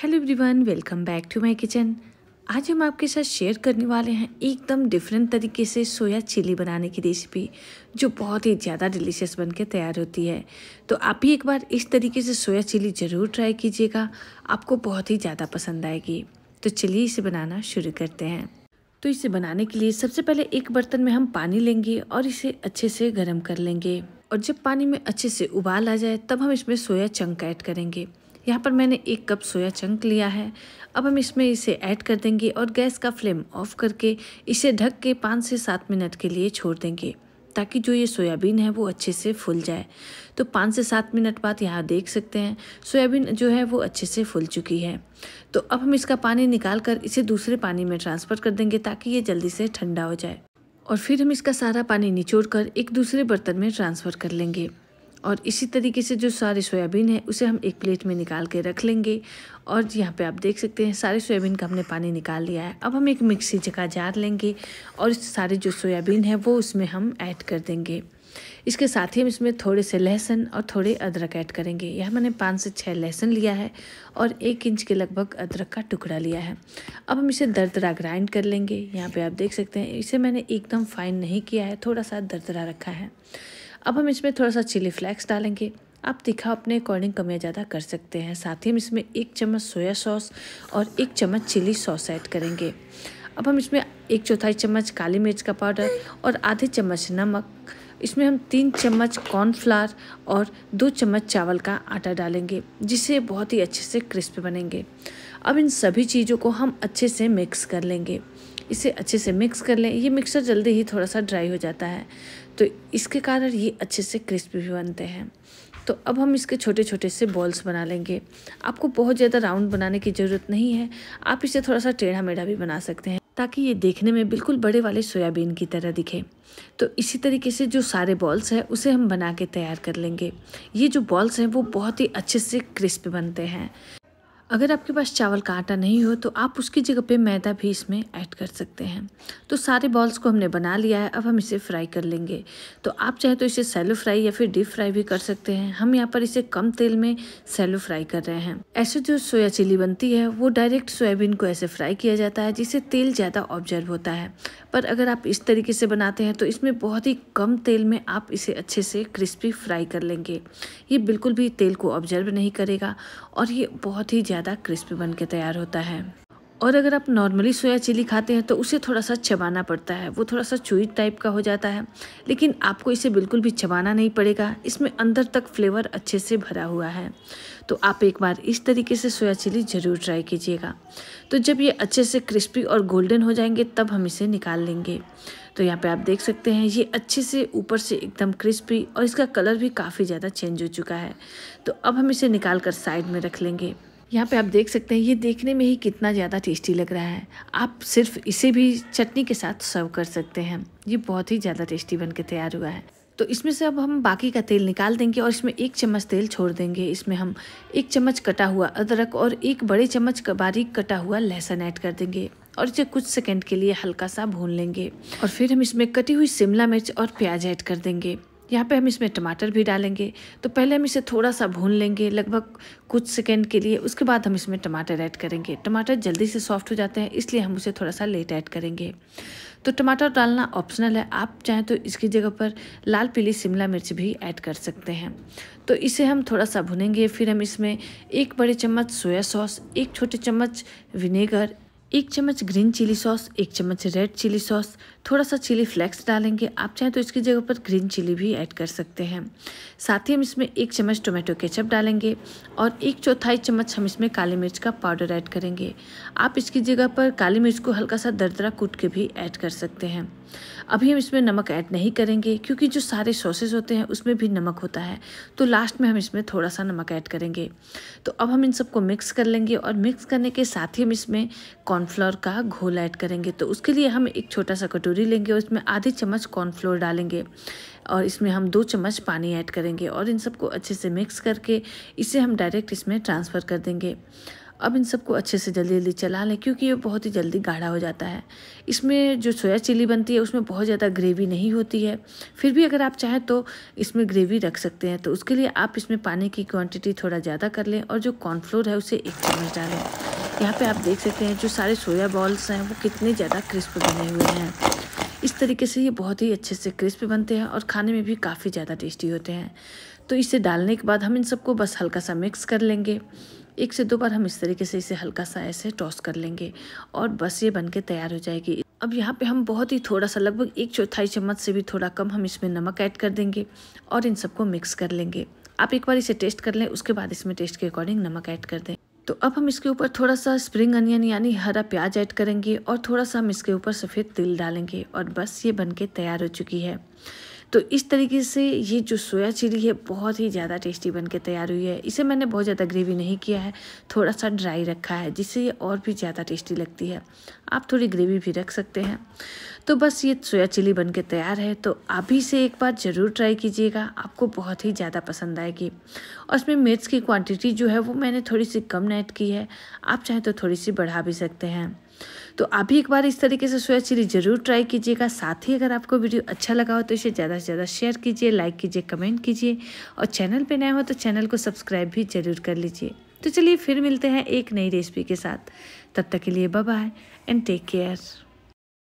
hello everyone welcome back to my kitchen आज हम आपके साथ शेयर करने वाले हैं एकदम डिफरेंट तरीके से सोया चिली बनाने की रेसिपी जो बहुत ही ज़्यादा डिलीशियस बनकर तैयार होती है तो आप भी एक बार इस तरीके से सोया चिली ज़रूर ट्राई कीजिएगा आपको बहुत ही ज़्यादा पसंद आएगी तो चलिए इसे बनाना शुरू करते हैं तो इसे बनाने के लिए सबसे पहले एक बर्तन में हम पानी लेंगे और इसे अच्छे से गर्म कर लेंगे और जब पानी में अच्छे से उबाल आ जाए तब हम इसमें सोया चंक ऐड करेंगे यहाँ पर मैंने एक कप सोया चंक लिया है अब हम इसमें इसे ऐड कर देंगे और गैस का फ्लेम ऑफ करके इसे ढक के पाँच से सात मिनट के लिए छोड़ देंगे ताकि जो ये सोयाबीन है वो अच्छे से फूल जाए तो पाँच से सात मिनट बाद यहाँ देख सकते हैं सोयाबीन जो है वो अच्छे से फूल चुकी है तो अब हम इसका पानी निकाल कर इसे दूसरे पानी में ट्रांसफ़र कर देंगे ताकि ये जल्दी से ठंडा हो जाए और फिर हम इसका सारा पानी निचोड़ कर एक दूसरे बर्तन में ट्रांसफ़र कर लेंगे और इसी तरीके से जो सारे सोयाबीन है उसे हम एक प्लेट में निकाल के रख लेंगे और यहाँ पे आप देख सकते हैं सारे सोयाबीन का हमने पानी निकाल लिया है अब हम एक मिक्सी जगह जार लेंगे और सारे जो सोयाबीन है वो उसमें हम ऐड कर देंगे इसके साथ ही हम इसमें थोड़े से लहसुन और थोड़े अदरक ऐड करेंगे यह मैंने पाँच से छः लहसुन लिया है और एक इंच के लगभग अदरक का टुकड़ा लिया है अब हम इसे दरदरा ग्राइंड कर लेंगे यहाँ पे आप देख सकते हैं इसे मैंने एकदम फाइन नहीं किया है थोड़ा सा दरदरा रखा है अब हम इसमें थोड़ा सा चिली फ्लैक्स डालेंगे आप तीखा अपने अकॉर्डिंग कम या ज़्यादा कर सकते हैं साथ ही हम इसमें एक चम्मच सोया सॉस और एक चम्मच चिली सॉस ऐड करेंगे अब हम इसमें एक चौथाई चम्मच काली मिर्च का पाउडर और आधे चम्मच नमक इसमें हम तीन चम्मच कॉर्नफ्लावर और दो चम्मच चावल का आटा डालेंगे जिसे बहुत ही अच्छे से क्रिस्प बनेंगे अब इन सभी चीज़ों को हम अच्छे से मिक्स कर लेंगे इसे अच्छे से मिक्स कर लें ये मिक्सर जल्दी ही थोड़ा सा ड्राई हो जाता है तो इसके कारण ये अच्छे से क्रिस्पी भी बनते हैं तो अब हम इसके छोटे छोटे से बॉल्स बना लेंगे आपको बहुत ज़्यादा राउंड बनाने की ज़रूरत नहीं है आप इसे थोड़ा सा टेढ़ा मेढ़ा भी बना सकते हैं ताकि ये देखने में बिल्कुल बड़े वाले सोयाबीन की तरह दिखे तो इसी तरीके से जो सारे बॉल्स हैं उसे हम बना के तैयार कर लेंगे ये जो बॉल्स हैं वो बहुत ही अच्छे से क्रिस्प बनते हैं अगर आपके पास चावल का आटा नहीं हो तो आप उसकी जगह पे मैदा भी इसमें ऐड कर सकते हैं तो सारे बॉल्स को हमने बना लिया है अब हम इसे फ्राई कर लेंगे तो आप चाहे तो इसे सैलो फ्राई या फिर डीप फ्राई भी कर सकते हैं हम यहाँ पर इसे कम तेल में सैलो फ्राई कर रहे हैं ऐसे जो सोया चिली बनती है वो डायरेक्ट सोयाबीन को ऐसे फ्राई किया जाता है जिससे तेल ज़्यादा ऑब्जर्व होता है पर अगर आप इस तरीके से बनाते हैं तो इसमें बहुत ही कम तेल में आप इसे अच्छे से क्रिस्पी फ्राई कर लेंगे ये बिल्कुल भी तेल को ऑब्जर्व नहीं करेगा और ये बहुत ही ज़्यादा क्रिस्पी बन के तैयार होता है और अगर आप नॉर्मली सोया चिली खाते हैं तो उसे थोड़ा सा चबाना पड़ता है वो थोड़ा सा चुई टाइप का हो जाता है लेकिन आपको इसे बिल्कुल भी चबाना नहीं पड़ेगा इसमें अंदर तक फ्लेवर अच्छे से भरा हुआ है तो आप एक बार इस तरीके से सोया चिली ज़रूर ट्राई कीजिएगा तो जब ये अच्छे से क्रिस्पी और गोल्डन हो जाएंगे तब हम इसे निकाल लेंगे तो यहाँ पर आप देख सकते हैं ये अच्छे से ऊपर से एकदम क्रिस्पी और इसका कलर भी काफ़ी ज़्यादा चेंज हो चुका है तो अब हम इसे निकाल कर साइड में रख लेंगे यहाँ पे आप देख सकते हैं ये देखने में ही कितना ज़्यादा टेस्टी लग रहा है आप सिर्फ इसे भी चटनी के साथ सर्व कर सकते हैं ये बहुत ही ज़्यादा टेस्टी बन के तैयार हुआ है तो इसमें से अब हम बाकी का तेल निकाल देंगे और इसमें एक चम्मच तेल छोड़ देंगे इसमें हम एक चम्मच कटा हुआ अदरक और एक बड़े चम्मच बारीक कटा हुआ लहसुन ऐड कर देंगे और इसे कुछ सेकंड के लिए हल्का सा भून लेंगे और फिर हम इसमें कटी हुई शिमला मिर्च और प्याज ऐड कर देंगे यहाँ पे हम इसमें टमाटर भी डालेंगे तो पहले हम इसे थोड़ा सा भून लेंगे लगभग कुछ सेकेंड के लिए उसके बाद हम इसमें टमाटर ऐड करेंगे टमाटर जल्दी से सॉफ्ट हो जाते हैं इसलिए हम उसे थोड़ा सा लेट ऐड करेंगे तो टमाटर डालना ऑप्शनल है आप चाहें तो इसकी जगह पर लाल पीली शिमला मिर्च भी ऐड कर सकते हैं तो इसे हम थोड़ा सा भुनेंगे फिर हम इसमें एक बड़े चम्मच सोया सॉस एक छोटे चम्मच विनेगर एक चम्मच ग्रीन चिली सॉस एक चम्मच रेड चिली सॉस थोड़ा सा चिली फ्लेक्स डालेंगे आप चाहें तो इसकी जगह पर ग्रीन चिली भी ऐड कर सकते हैं साथ ही हम इसमें एक चम्मच टोमेटो केचप डालेंगे और एक चौथाई चम्मच हम इसमें काली मिर्च का पाउडर ऐड करेंगे आप इसकी जगह पर काली मिर्च को हल्का सा दरदरा कूट के भी ऐड कर सकते हैं अभी हम इसमें नमक ऐड नहीं करेंगे क्योंकि जो सारे सॉसेज होते हैं उसमें भी नमक होता है तो लास्ट में हम इसमें थोड़ा सा नमक ऐड करेंगे तो अब हम इन सबको मिक्स कर लेंगे और मिक्स करने के साथ ही हम इसमें कॉर्नफ्लोर का घोल ऐड करेंगे तो उसके लिए हम एक छोटा सा कटोरी लेंगे और इसमें आधी चम्मच कॉर्नफ्लोर डालेंगे और इसमें हम दो चम्मच पानी ऐड करेंगे और इन सबको अच्छे से मिक्स करके इसे हम डायरेक्ट इसमें ट्रांसफ़र कर देंगे अब इन सबको अच्छे से जल्दी जल्दी चला लें क्योंकि ये बहुत ही जल्दी गाढ़ा हो जाता है इसमें जो सोया चिली बनती है उसमें बहुत ज़्यादा ग्रेवी नहीं होती है फिर भी अगर आप चाहें तो इसमें ग्रेवी रख सकते हैं तो उसके लिए आप इसमें पानी की क्वांटिटी थोड़ा ज़्यादा कर लें और जो कॉर्नफ्लोर है उसे एक चम्मच डालें यहाँ पर आप देख सकते हैं जो सारे सोया बॉल्स हैं वो कितने ज़्यादा क्रिस्प बने हुए हैं इस तरीके से ये बहुत ही अच्छे से क्रिस्प बनते हैं और खाने में भी काफ़ी ज़्यादा टेस्टी होते हैं तो इसे डालने के बाद हम इन सबको बस हल्का सा मिक्स कर लेंगे एक से दो बार हम इस तरीके से इसे हल्का सा ऐसे टॉस कर लेंगे और बस ये बनके तैयार हो जाएगी अब यहाँ पे हम बहुत ही थोड़ा सा लगभग एक चौथाई चम्मच से भी थोड़ा कम हम इसमें नमक ऐड कर देंगे और इन सबको मिक्स कर लेंगे आप एक बार इसे टेस्ट कर लें उसके बाद इसमें टेस्ट के अकॉर्डिंग नमक ऐड कर दें तो अब हम इसके ऊपर थोड़ा सा स्प्रिंग अनियन यानी हरा प्याज ऐड करेंगे और थोड़ा सा हम इसके ऊपर सफ़ेद तिल डालेंगे और बस ये बन के तैयार हो चुकी है तो इस तरीके से ये जो सोया चिली है बहुत ही ज़्यादा टेस्टी बन के तैयार हुई है इसे मैंने बहुत ज़्यादा ग्रेवी नहीं किया है थोड़ा सा ड्राई रखा है जिससे ये और भी ज़्यादा टेस्टी लगती है आप थोड़ी ग्रेवी भी रख सकते हैं तो बस ये सोया चिली बन के तैयार है तो आप ही से एक बार ज़रूर ट्राई कीजिएगा आपको बहुत ही ज़्यादा पसंद आएगी और इसमें मिर्च की क्वान्टिटी जो है वो मैंने थोड़ी सी कम ऐड की है आप चाहें तो थोड़ी सी बढ़ा भी सकते हैं तो आप भी एक बार इस तरीके से सोया चिली ज़रूर ट्राई कीजिएगा साथ ही अगर आपको वीडियो अच्छा लगा हो तो इसे ज़्यादा से ज़्यादा शेयर कीजिए लाइक कीजिए कमेंट कीजिए और चैनल पर नए हो तो चैनल को सब्सक्राइब भी ज़रूर कर लीजिए तो चलिए फिर मिलते हैं एक नई रेसिपी के साथ तब तक के लिए बाय एंड टेक केयर